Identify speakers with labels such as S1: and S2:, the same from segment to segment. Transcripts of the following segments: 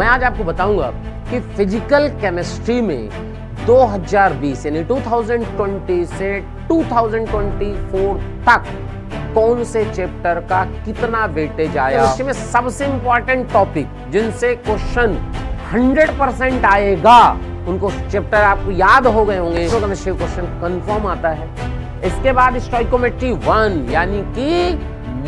S1: मैं आज आपको बताऊंगा कि फिजिकल केमिस्ट्री में 2020 यानी 2020 से 2024 तक कौन से चैप्टर का कितना वेटेज आया केमिस्ट्री में सबसे इंपॉर्टेंट टॉपिक जिनसे क्वेश्चन 100 परसेंट आएगा उनको चैप्टर आपको याद हो गए होंगे तो क्वेश्चन कंफर्म आता है इसके बाद स्टॉइकोमेट्री वन यानी कि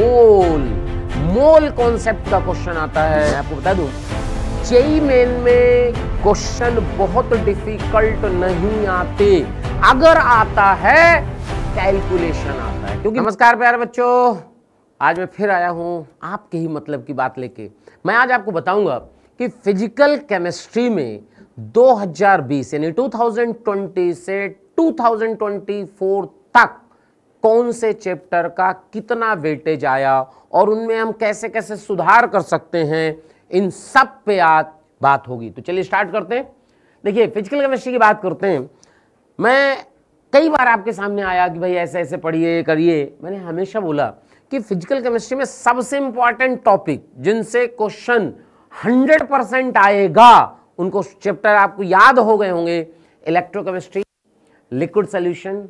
S1: मोल मोल कॉन्सेप्ट का क्वेश्चन आता है आपको बता दूं जेई मेन में क्वेश्चन बहुत डिफिकल्ट नहीं आते अगर आता है कैलकुलेशन आता है क्योंकि नमस्कार प्यारे बच्चों आज मैं फिर आया हूं आपके ही मतलब की बात लेके मैं आज आपको बताऊंगा कि फिजिकल केमिस्ट्री में 2020 यानी 2020 से 2024 तक कौन से चैप्टर का कितना वेटेज आया और उनमें हम कैसे कैसे सुधार कर सकते हैं इन सब पे आज बात होगी तो चलिए स्टार्ट करते हैं देखिए फिजिकल केमिस्ट्री की बात करते हैं मैं कई बार आपके सामने आया कि भाई ऐसे ऐसे पढ़िए करिए मैंने हमेशा बोला कि फिजिकल केमिस्ट्री में सबसे इंपॉर्टेंट टॉपिक जिनसे क्वेश्चन 100 परसेंट आएगा उनको चैप्टर आपको याद हो गए होंगे electrochemistry liquid solution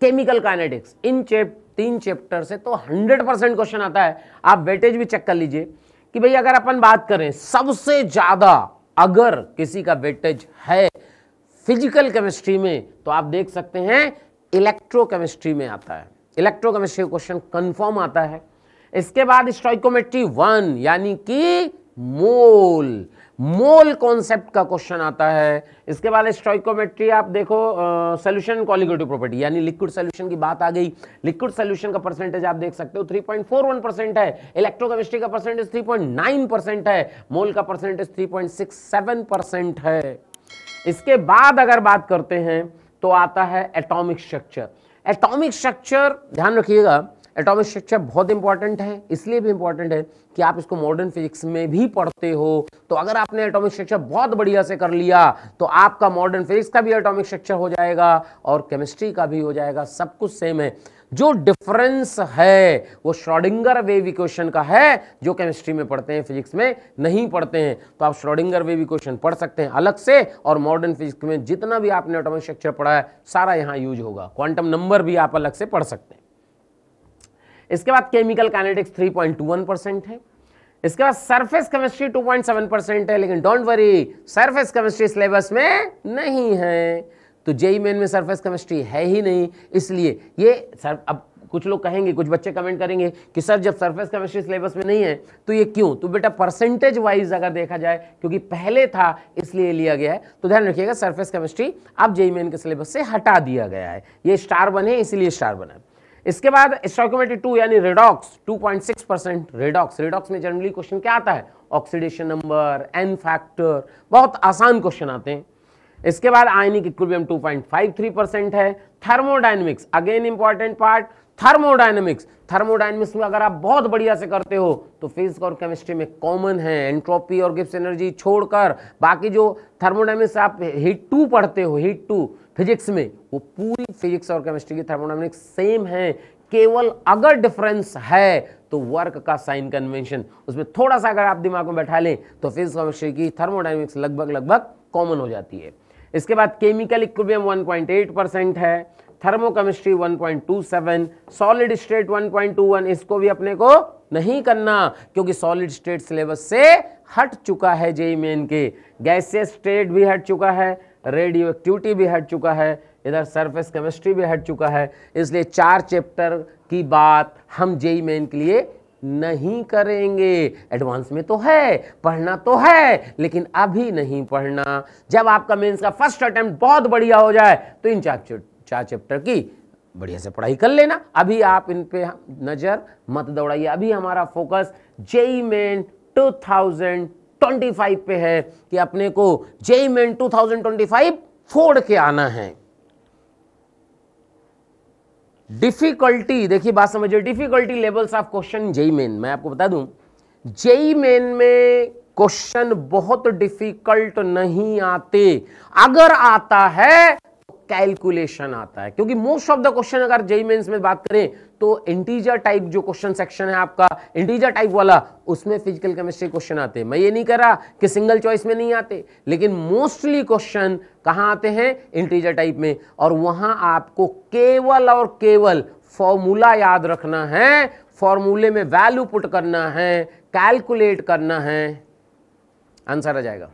S1: chemical kinetics इन चैप तीन चैप्टर से तो 100 परसेंट क्वेश्चन आता है आप वेटेज भी चेक कर लीजिए कि भाई अगर अपन बात करें सबसे ज़्यादा अगर किसी का वेटेज है फिजिकल केमिस्ट्री में तो आप देख सकते हैं इलेक्ट्रोकेमिस्ट्री में आता है इलेक्ट्रोकेमिस्ट्री क्वेश्चन कंफर्म आता है इसके बाद स्टॉइकोमेट्री वन यानी कि मोल मोल कॉन्सेप्ट का क्वेश्चन आता है इसके बाद स्टॉइकोमेट्री आप देखो सोल्यूशन कॉलिगेटिव प्रॉपर्टी यानी लिक्विड सोल्यूशन की बात आ गई लिक्विड सोल्यूशन का परसेंटेज आप देख सकते हो 3.41 परसेंट है इलेक्ट्रोकेमिस्ट्री का परसेंटेज 3.9 परसेंट है मोल का परसेंटेज 3.67 परसेंट है इसके बाद अगर बात करते हैं तो आता है एटॉमिक स्ट्रक्चर एटॉमिक स्ट्रक्चर ध्यान रखिएगा एटॉमिक स्ट्रक्चर बहुत इंपॉर्टेंट है इसलिए भी इंपॉर्टेंट है कि आप इसको मॉडर्न फिजिक्स में भी पढ़ते हो तो अगर आपने एटॉमिक स्ट्रक्चर बहुत बढ़िया से कर लिया तो आपका मॉडर्न फिजिक्स का भी एटॉमिक स्ट्रक्चर हो जाएगा और केमिस्ट्री का भी हो जाएगा सब कुछ सेम है जो डिफरेंस है वो श्रोडिंगर वेव इक्वेशन का है जो केमिस्ट्री में पढ़ते हैं फिजिक्स में नहीं पढ़ते हैं तो आप श्रोडिंगर वेव इक्वेशन पढ़ सकते हैं अलग से और मॉडर्न फिजिक्स में जितना भी आपने एटॉमिक स्ट्रक्चर पढ़ा है सारा यहाँ यूज होगा क्वांटम नंबर भी आप अलग से पढ़ सकते हैं इसके बाद केमिकल काइनेटिक्स 3.21 परसेंट है इसके बाद सरफेस केमिस्ट्री 2.7 परसेंट है लेकिन don't worry surface chemistry syllabus में नहीं है तो जेई मेन e e में सरफेस केमिस्ट्री है ही नहीं इसलिए ये सर अब कुछ लोग कहेंगे कुछ बच्चे कमेंट करेंगे कि सर जब सरफेस केमिस्ट्री सिलेबस में नहीं है तो ये क्यों तो बेटा परसेंटेज वाइज अगर देखा जाए क्योंकि पहले था इसलिए लिया गया है तो ध्यान रखिएगा सरफेस केमिस्ट्री अब जेई मेन e के सिलेबस से हटा दिया गया है ये स्टार बने इसलिए स्टार बना है इसके बाद स्टॉक्यूमेट्री टू यानी रेडॉक्स 2.6 परसेंट रेडॉक्स रेडॉक्स में जनरली क्वेश्चन क्या आता है ऑक्सीडेशन नंबर एन फैक्टर बहुत आसान क्वेश्चन आते हैं इसके बाद आयनिक फाइव 2.53 परसेंट है thermodynamics again important part thermodynamics thermodynamics में अगर आप बहुत बढ़िया से करते हो तो फिजिक्स और केमिस्ट्री में कॉमन है एंट्रोपी और गिप्स एनर्जी छोड़कर बाकी जो थर्मोडाइनमिक्स आप हीट टू पढ़ते हो हीट टू फिजिक्स में वो पूरी फिजिक्स और केमिस्ट्री की थर्मोडाइनमिक्स सेम है केवल अगर डिफरेंस है तो वर्क का साइन कन्वेंशन उसमें थोड़ा सा अगर आप दिमाग में बैठा लें तो फिजिक्स केमिस्ट्री की थर्मोडाइनमिक्स लगभग लगभग कॉमन हो जाती है इसके बाद केमिकल इक्विबियम 1.8 परसेंट है थर्मोकेमिस्ट्री 1.27 सॉलिड स्टेट 1.21 इसको भी अपने को नहीं करना क्योंकि सॉलिड स्टेट सिलेबस से हट चुका है जेई मेन के गैसियस स्टेट भी हट चुका है रेडियो एक्टिविटी भी हट चुका है इधर सरफेस केमिस्ट्री भी हट चुका है इसलिए चार चैप्टर की बात हम जेई मेन के लिए नहीं करेंगे एडवांस में तो है पढ़ना तो है लेकिन अभी नहीं पढ़ना जब आपका मेंस का फर्स्ट अटेम्प्ट बहुत बढ़िया हो जाए तो इन चार चार चैप्टर की बढ़िया से पढ़ाई कर लेना अभी आप इन पे नज़र मत दौड़ाइए अभी हमारा फोकस जेई मेन 2025 पे है कि अपने को जेई मेन 2025 फोड़ के आना है डिफिकल्टी देखिए बात समझिए difficulty levels of question JEE Main मैं आपको बता दूं जेई मेन में क्वेश्चन बहुत डिफिकल्ट नहीं आते अगर आता है कैलकुलेशन आता है क्योंकि मोस्ट ऑफ द क्वेश्चन अगर जेई मेंस में बात करें तो इंटीजर टाइप जो क्वेश्चन सेक्शन है आपका इंटीजर टाइप वाला उसमें फिजिकल केमिस्ट्री क्वेश्चन आते हैं मैं ये नहीं कह रहा कि सिंगल चॉइस में नहीं आते लेकिन मोस्टली क्वेश्चन कहां आते हैं इंटीजर टाइप में और वहां आपको केवल और केवल फॉर्मूला याद रखना है फॉर्मूले में वैल्यू पुट करना है कैलकुलेट करना है आंसर आ जाएगा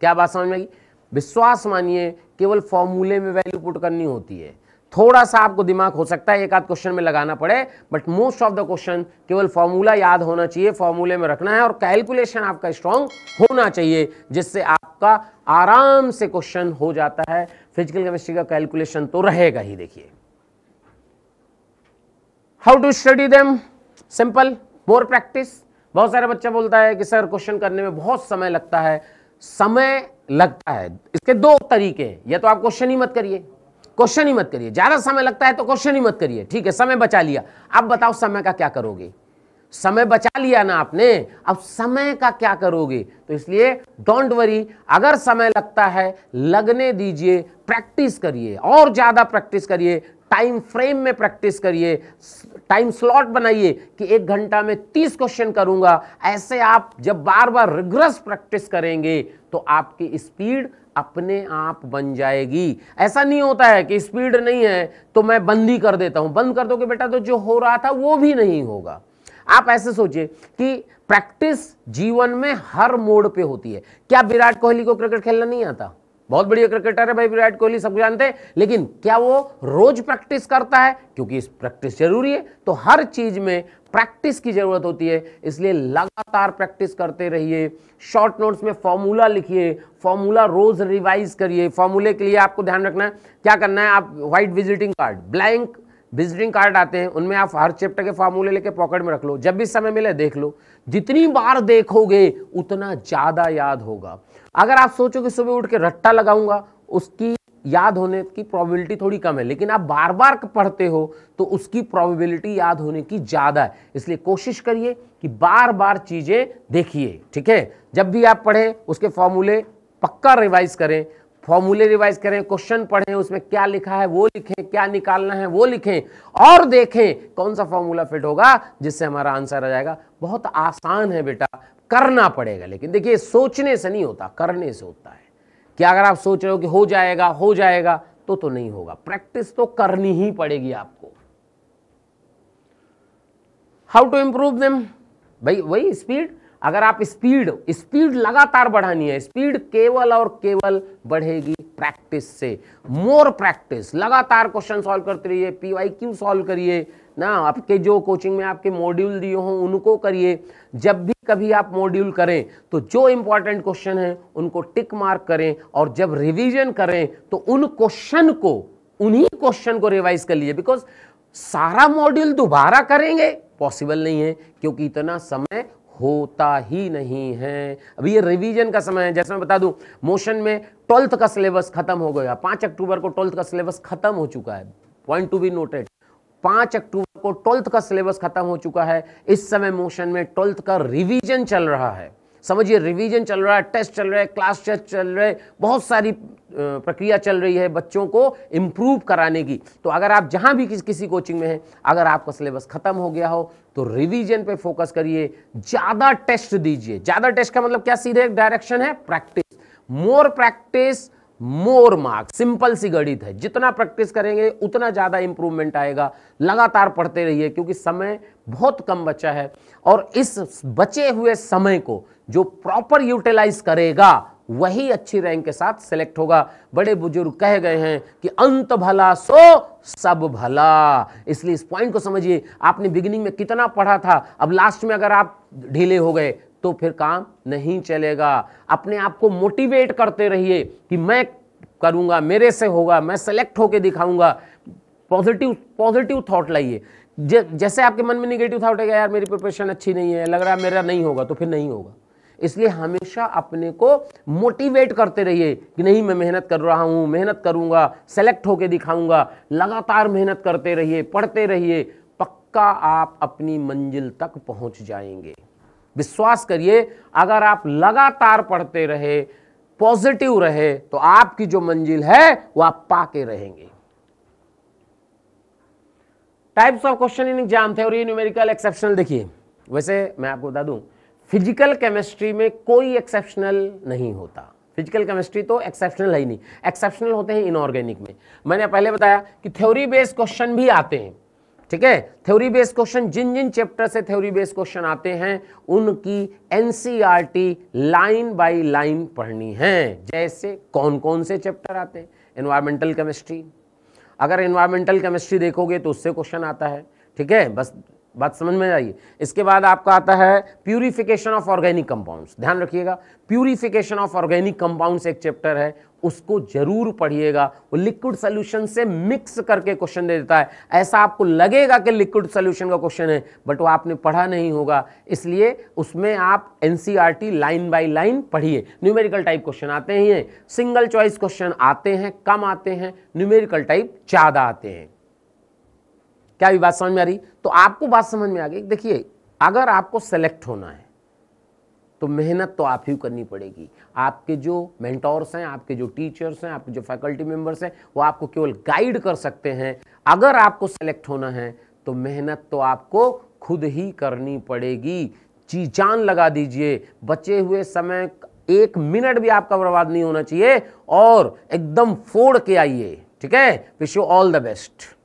S1: क्या बात समझ में आई विश्वास मानिए केवल फॉर्मूले में वैल्यू पुट करनी होती है थोड़ा सा आपको दिमाग हो सकता है एक आध क्वेश्चन में लगाना पड़े but most of the question केवल फॉर्मूला याद होना चाहिए फॉर्मूले में रखना है और कैलकुलेशन आपका स्ट्रांग होना चाहिए जिससे आपका आराम से क्वेश्चन हो जाता है फिजिकल केमिस्ट्री का कैलकुलेशन तो रहेगा ही देखिए how to study them simple more practice बहुत सारे बच्चा बोलता है कि सर क्वेश्चन करने में बहुत समय लगता है समय लगता है इसके दो तरीके हैं या तो आप क्वेश्चन ही मत करिए क्वेश्चन ही मत करिए ज़्यादा समय लगता है तो क्वेश्चन ही मत करिए ठीक है समय बचा लिया अब बताओ समय का क्या करोगे समय बचा लिया ना आपने अब समय का क्या करोगे तो इसलिए डोंट वरी अगर समय लगता है लगने दीजिए प्रैक्टिस करिए और ज़्यादा प्रैक्टिस करिए टाइम फ्रेम में प्रैक्टिस करिए टाइम स्लॉट बनाइए कि एक घंटा में तीस क्वेश्चन करूंगा ऐसे आप जब बार बार रिग्रस प्रैक्टिस करेंगे तो आपकी स्पीड अपने आप बन जाएगी ऐसा नहीं होता है कि स्पीड नहीं है तो मैं बंद ही कर देता हूं बंद कर दो कि बेटा तो जो हो रहा था वो भी नहीं होगा आप ऐसे सोचिए कि प्रैक्टिस जीवन में हर मोड पे होती है क्या विराट कोहली को क्रिकेट खेलना नहीं आता बहुत बढ़िया क्रिकेटर है भाई विराट कोहली सब जानते हैं लेकिन क्या वो रोज प्रैक्टिस करता है क्योंकि इस प्रैक्टिस जरूरी है तो हर चीज में प्रैक्टिस की जरूरत होती है इसलिए लगातार प्रैक्टिस करते रहिए शॉर्ट नोट्स में फॉर्मूला लिखिए फॉर्मूला रोज रिवाइज करिए फॉर्मूले के लिए आपको ध्यान रखना है क्या करना है आप white visiting card blank visiting card आते हैं उनमें आप हर चैप्टर के फार्मूले लेके पॉकेट में रख लो जब भी समय मिले देख लो जितनी बार देखोगे उतना ज़्यादा याद होगा अगर आप सोचो कि सुबह उठ के रट्टा लगाऊंगा उसकी याद होने की प्रोबेबिलिटी थोड़ी कम है लेकिन आप बार बार पढ़ते हो तो उसकी प्रोबेबिलिटी याद होने की ज़्यादा है इसलिए कोशिश करिए कि बार बार चीज़ें देखिए ठीक है जब भी आप पढ़ें उसके फॉर्मूले पक्का रिवाइज करें फॉर्मूले रिवाइज करें क्वेश्चन पढ़ें उसमें क्या लिखा है वो लिखें क्या निकालना है वो लिखें और देखें कौन सा फॉर्मूला फिट होगा जिससे हमारा आंसर आ जाएगा बहुत आसान है बेटा करना पड़ेगा लेकिन देखिए सोचने से नहीं होता करने से होता है कि अगर आप सोच रहे हो कि हो जाएगा हो जाएगा तो तो नहीं होगा प्रैक्टिस तो करनी ही पड़ेगी आपको हाउ टू इंप्रूव देम भाई वही स्पीड अगर आप स्पीड स्पीड लगातार बढ़ानी है स्पीड केवल और केवल बढ़ेगी प्रैक्टिस से मोर प्रैक्टिस लगातार क्वेश्चन सॉल्व करते रहिए पीवाई क्यू सॉल्व करिए ना आपके जो कोचिंग में आपके मॉड्यूल दिए हों उनको करिए जब भी कभी आप मॉड्यूल करें तो जो इंपॉर्टेंट क्वेश्चन है उनको टिक मार्क करें और जब रिविजन करें तो उन क्वेश्चन को उन्हीं क्वेश्चन को रिवाइज कर लिए बिकॉज सारा मॉड्यूल दोबारा करेंगे पॉसिबल नहीं है क्योंकि इतना समय होता ही नहीं है अभी ये रिवीजन का समय है जैसे मैं बता दूं मोशन में ट्वेल्थ का सिलेबस खत्म हो गया पांच अक्टूबर को ट्वेल्थ का सिलेबस खत्म हो चुका है पॉइंट टू बी नोटेड पांच अक्टूबर को ट्वेल्थ का सिलेबस खत्म हो चुका है इस समय मोशन में ट्वेल्थ का रिवीजन चल रहा है समझिए रिवीजन चल रहा है टेस्ट चल रहा है क्लास टेस्ट चल रहे बहुत सारी प्रक्रिया चल रही है बच्चों को इम्प्रूव कराने की तो अगर आप जहाँ भी किस, किसी कोचिंग में हैं अगर आपका सिलेबस खत्म हो गया हो तो रिवीजन पे फोकस करिए ज़्यादा टेस्ट दीजिए ज़्यादा टेस्ट का मतलब क्या सीधे डायरेक्शन है practice more practice more marks simple सी गणित है जितना प्रैक्टिस करेंगे उतना ज़्यादा इंप्रूवमेंट आएगा लगातार पढ़ते रहिए क्योंकि समय बहुत कम बचा है और इस बचे हुए समय को जो प्रॉपर यूटिलाइज करेगा वही अच्छी रैंक के साथ सेलेक्ट होगा बड़े बुजुर्ग कह गए हैं कि अंत भला सो सब भला इसलिए इस पॉइंट को समझिए आपने बिगिनिंग में कितना पढ़ा था अब लास्ट में अगर आप ढीले हो गए तो फिर काम नहीं चलेगा अपने आप को मोटिवेट करते रहिए कि मैं करूंगा मेरे से होगा मैं सेलेक्ट होके दिखाऊंगा पॉजिटिव पॉजिटिव थॉट लाइए जैसे आपके मन में निगेटिव थॉट है यार मेरी प्रिपरेशन अच्छी नहीं है लग रहा है मेरा नहीं होगा तो फिर नहीं होगा इसलिए हमेशा अपने को मोटिवेट करते रहिए कि नहीं मैं मेहनत कर रहा हूँ मेहनत करूँगा सेलेक्ट होके दिखाऊंगा लगातार मेहनत करते रहिए पढ़ते रहिए पक्का आप अपनी मंजिल तक पहुँच जाएंगे विश्वास करिए अगर आप लगातार पढ़ते रहे पॉजिटिव रहे तो आपकी जो मंजिल है वो आप पाके रहेंगे types of question in exam थे और ये न्यूमेरिकल एक्सेप्शनल देखिए वैसे मैं आपको बता दूं फिजिकल केमिस्ट्री में कोई एक्सेप्शनल नहीं होता फिजिकल केमिस्ट्री तो एक्सेप्शनल है ही नहीं एक्सेप्शनल होते हैं इनऑर्गेनिक में मैंने पहले बताया कि थ्योरी बेस्ड क्वेश्चन भी आते हैं ठीक है थ्योरी बेस्ड क्वेश्चन जिन जिन चैप्टर से थ्योरी बेस्ड क्वेश्चन आते हैं उनकी एनसीईआरटी लाइन बाय लाइन पढ़नी है जैसे कौन कौन से चैप्टर आते हैं इन्वायरमेंटल केमिस्ट्री अगर इन्वायरमेंटल केमिस्ट्री देखोगे तो उससे क्वेश्चन आता है ठीक है बस बात समझ में आइए इसके बाद आपका आता है प्यूरिफिकेशन ऑफ ऑर्गेनिक कंपाउंड्स ध्यान रखिएगा प्यूरिफिकेशन ऑफ ऑर्गेनिक कंपाउंड्स एक चैप्टर है उसको जरूर पढ़िएगा वो लिक्विड सोल्यूशन से मिक्स करके क्वेश्चन दे देता है ऐसा आपको लगेगा कि लिक्विड सोल्यूशन का क्वेश्चन है बट वो आपने पढ़ा नहीं होगा इसलिए उसमें आप एन लाइन बाई लाइन पढ़िए न्यूमेरिकल टाइप क्वेश्चन आते ही हैं सिंगल चॉइस क्वेश्चन आते हैं कम आते हैं न्यूमेरिकल टाइप ज़्यादा आते हैं क्या भी बात समझ में आ रही तो आपको बात समझ में आ गई देखिए अगर आपको सेलेक्ट होना है तो मेहनत तो आप ही करनी पड़ेगी आपके जो मेंटोर्स हैं आपके जो टीचर्स हैं आपके जो फैकल्टी मेंबर्स हैं वो आपको केवल गाइड कर सकते हैं अगर आपको सेलेक्ट होना है तो मेहनत तो आपको खुद ही करनी पड़ेगी जी जान लगा दीजिए बचे हुए समय एक मिनट भी आपका बर्बाद नहीं होना चाहिए और एकदम फोड़ के आइए ठीक है wish you all the best